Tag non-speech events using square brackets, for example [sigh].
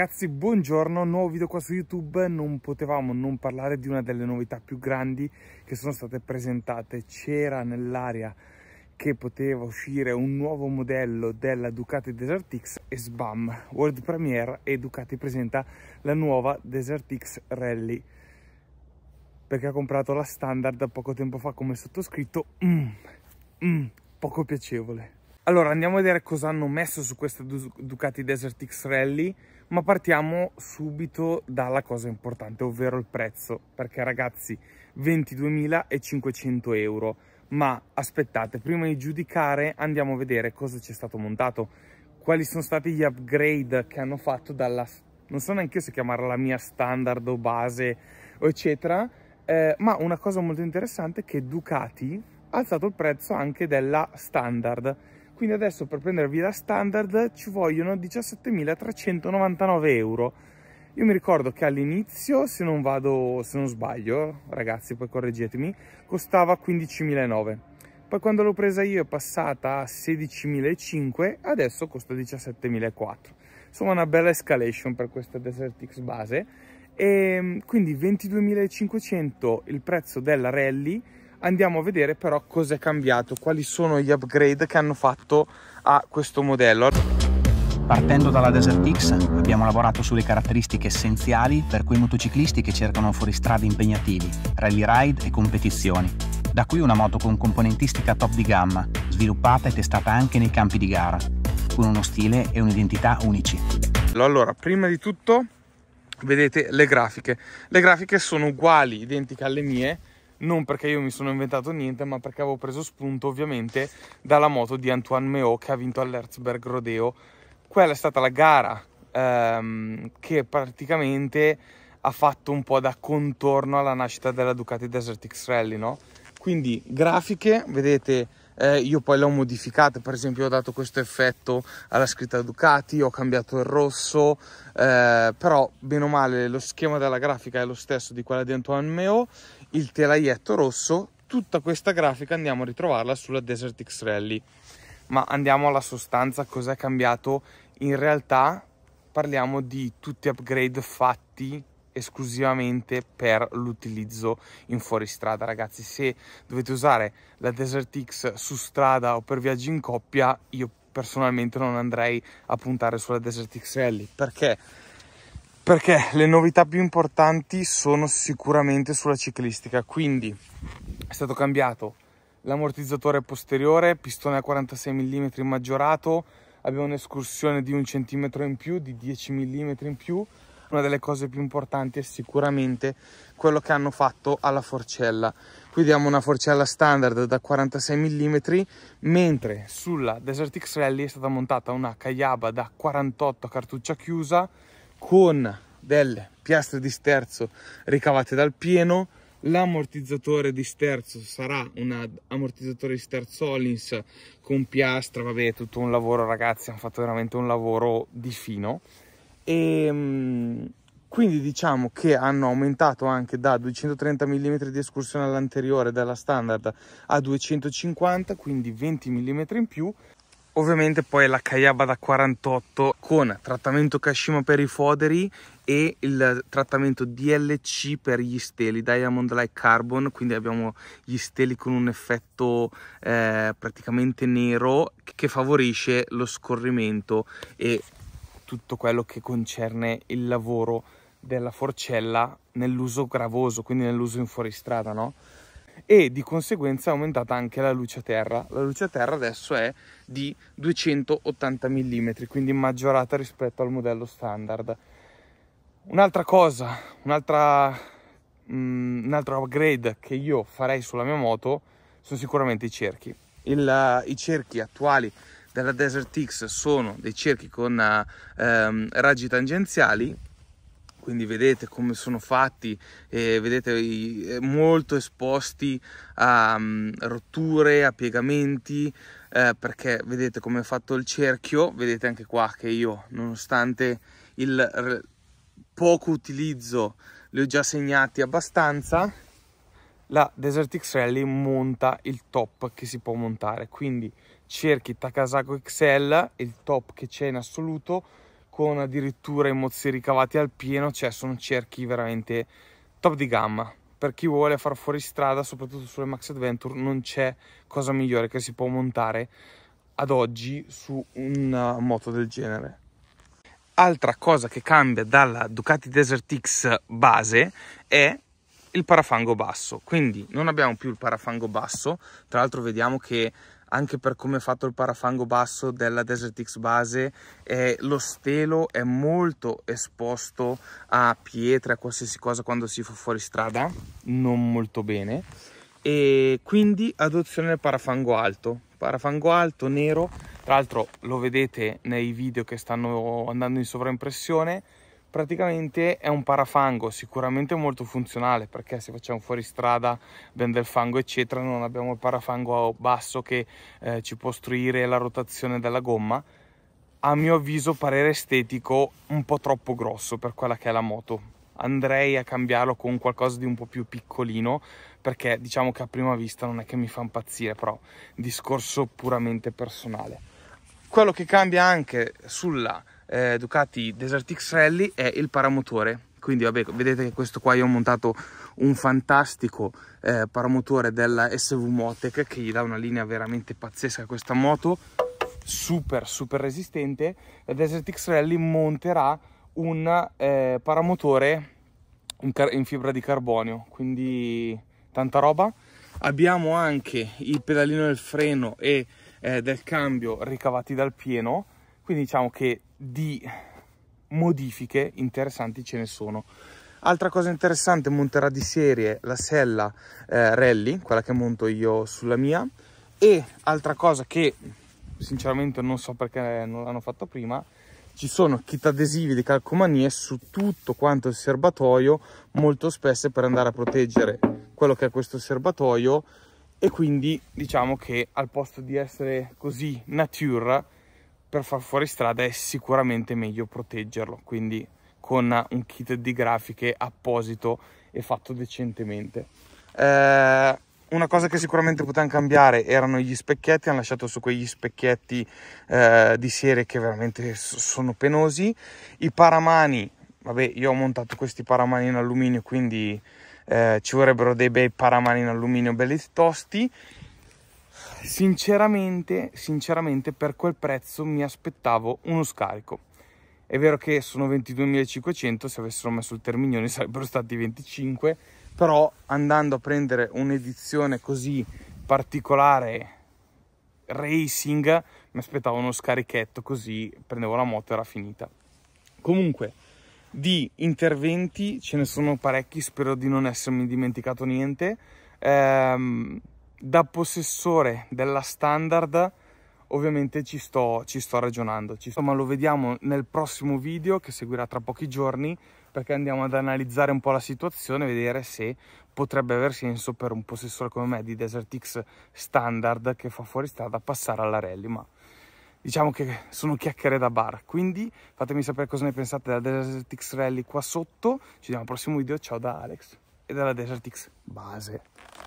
ragazzi, buongiorno, nuovo video qua su YouTube, non potevamo non parlare di una delle novità più grandi che sono state presentate, c'era nell'aria che poteva uscire un nuovo modello della Ducati Desert X e sbam, World Premiere e Ducati presenta la nuova Desert X Rally perché ha comprato la standard poco tempo fa come sottoscritto, mm, mm, poco piacevole. Allora andiamo a vedere cosa hanno messo su questa Ducati Desert X Rally ma partiamo subito dalla cosa importante, ovvero il prezzo, perché ragazzi 22.500 euro, ma aspettate, prima di giudicare andiamo a vedere cosa ci è stato montato, quali sono stati gli upgrade che hanno fatto dalla, non so neanche io se chiamarla la mia standard o base o eccetera, eh, ma una cosa molto interessante è che Ducati ha alzato il prezzo anche della standard, quindi adesso per prendervi la standard ci vogliono 17.399 euro io mi ricordo che all'inizio se non vado se non sbaglio ragazzi poi correggetemi costava 15.900 poi quando l'ho presa io è passata a 16.500 adesso costa 17.400 insomma una bella escalation per questa Desert X base ehm, e quindi 22.500 il prezzo della Rally andiamo a vedere però cosa è cambiato quali sono gli upgrade che hanno fatto a questo modello Partendo dalla Desert X abbiamo lavorato sulle caratteristiche essenziali per quei motociclisti che cercano fuoristrada impegnativi, rally ride e competizioni. Da qui una moto con componentistica top di gamma, sviluppata e testata anche nei campi di gara, con uno stile e un'identità unici. Allora, prima di tutto vedete le grafiche. Le grafiche sono uguali, identiche alle mie, non perché io mi sono inventato niente, ma perché avevo preso spunto ovviamente dalla moto di Antoine Meo che ha vinto all'Herzberg Rodeo. Quella è stata la gara ehm, che praticamente ha fatto un po' da contorno alla nascita della Ducati Desert X Rally, no? Quindi grafiche, vedete, eh, io poi le ho modificate, per esempio ho dato questo effetto alla scritta Ducati, ho cambiato il rosso, eh, però bene o male lo schema della grafica è lo stesso di quella di Antoine Meo il telaietto rosso, tutta questa grafica andiamo a ritrovarla sulla Desert X Rally. Ma andiamo alla sostanza, cos'è cambiato? In realtà parliamo di tutti upgrade fatti esclusivamente per l'utilizzo in fuoristrada ragazzi se dovete usare la Desert X su strada o per viaggi in coppia io personalmente non andrei a puntare sulla Desert X Rally perché perché le novità più importanti sono sicuramente sulla ciclistica, quindi è stato cambiato l'ammortizzatore posteriore, pistone a 46 mm maggiorato, abbiamo un'escursione di un centimetro in più, di 10 mm in più, una delle cose più importanti è sicuramente quello che hanno fatto alla forcella. Qui diamo una forcella standard da 46 mm, mentre sulla Desert X Rally è stata montata una Cayaba da 48 cartuccia chiusa con delle piastre di sterzo ricavate dal pieno l'ammortizzatore di sterzo sarà un ammortizzatore di sterzo Hollins con piastra vabbè tutto un lavoro ragazzi hanno fatto veramente un lavoro di fino e ehm, quindi diciamo che hanno aumentato anche da 230 mm di escursione all'anteriore della standard a 250 quindi 20 mm in più Ovviamente poi la Kayaba da 48 con trattamento Kashima per i foderi e il trattamento DLC per gli steli, Diamond Light Carbon, quindi abbiamo gli steli con un effetto eh, praticamente nero che favorisce lo scorrimento e tutto quello che concerne il lavoro della forcella nell'uso gravoso, quindi nell'uso in fuoristrada, no? e di conseguenza è aumentata anche la luce a terra. La luce a terra adesso è di 280 mm, quindi maggiorata rispetto al modello standard. Un'altra cosa, un'altra, mm, un altro upgrade che io farei sulla mia moto sono sicuramente i cerchi. Il, I cerchi attuali della Desert X sono dei cerchi con uh, um, raggi tangenziali quindi vedete come sono fatti eh, vedete molto esposti a um, rotture a piegamenti eh, perché vedete come è fatto il cerchio vedete anche qua che io nonostante il poco utilizzo li ho già segnati abbastanza la Desert X Rally monta il top che si può montare quindi cerchi Takasako XL il top che c'è in assoluto con addirittura i mozzi ricavati al pieno, cioè sono cerchi veramente top di gamma. Per chi vuole far fuori strada, soprattutto sulle Max Adventure, non c'è cosa migliore che si può montare ad oggi su una moto del genere. Altra cosa che cambia dalla Ducati Desert X base è il parafango basso quindi non abbiamo più il parafango basso tra l'altro vediamo che anche per come è fatto il parafango basso della Desert X base eh, lo stelo è molto esposto a pietre a qualsiasi cosa quando si fa fuori strada non molto bene e quindi adozione del parafango alto parafango alto nero tra l'altro lo vedete nei video che stanno andando in sovraimpressione praticamente è un parafango sicuramente molto funzionale perché se facciamo fuoristrada ben del fango eccetera non abbiamo il parafango basso che eh, ci può ostruire la rotazione della gomma a mio avviso parere estetico un po' troppo grosso per quella che è la moto andrei a cambiarlo con qualcosa di un po' più piccolino perché diciamo che a prima vista non è che mi fa impazzire però discorso puramente personale quello che cambia anche sulla eh, Ducati Desert X Rally è il paramotore quindi vabbè, vedete che questo qua io ho montato un fantastico eh, paramotore della SV Motec che gli dà una linea veramente pazzesca a questa moto super super resistente la Desert X Rally monterà un eh, paramotore in, in fibra di carbonio quindi tanta roba abbiamo anche il pedalino del freno e eh, del cambio ricavati dal pieno quindi diciamo che di modifiche interessanti ce ne sono. Altra cosa interessante, monterà di serie la sella eh, Rally, quella che monto io sulla mia. E altra cosa che sinceramente non so perché non l'hanno fatto prima, ci sono kit adesivi di calcomanie su tutto quanto il serbatoio, molto spesse per andare a proteggere quello che è questo serbatoio e quindi diciamo che al posto di essere così natura per far fuori strada è sicuramente meglio proteggerlo quindi con un kit di grafiche apposito e fatto decentemente eh, una cosa che sicuramente potevano cambiare erano gli specchietti, hanno lasciato su quegli specchietti eh, di serie che veramente sono penosi. I paramani, vabbè, io ho montato questi paramani in alluminio, quindi eh, ci vorrebbero dei bei paramani in alluminio belli tosti sinceramente, sinceramente per quel prezzo mi aspettavo uno scarico. È vero che sono 22.500, se avessero messo il terminione [laughs] sarebbero stati 25, però andando a prendere un'edizione così particolare racing mi aspettavo uno scarichetto così prendevo la moto e era finita. Comunque, di interventi ce ne sono parecchi, spero di non essermi dimenticato niente. Ehm, da possessore della standard ovviamente ci sto, ci sto ragionando, ci sto, ma lo vediamo nel prossimo video che seguirà tra pochi giorni perché andiamo ad analizzare un po' la situazione, vedere se potrebbe aver senso per un possessore come me di Desert X standard che fa fuori strada passare alla rally, ma diciamo che sono chiacchiere da bar, quindi fatemi sapere cosa ne pensate della Desert X Rally qua sotto, ci vediamo al prossimo video, ciao da Alex e dalla Desert X base.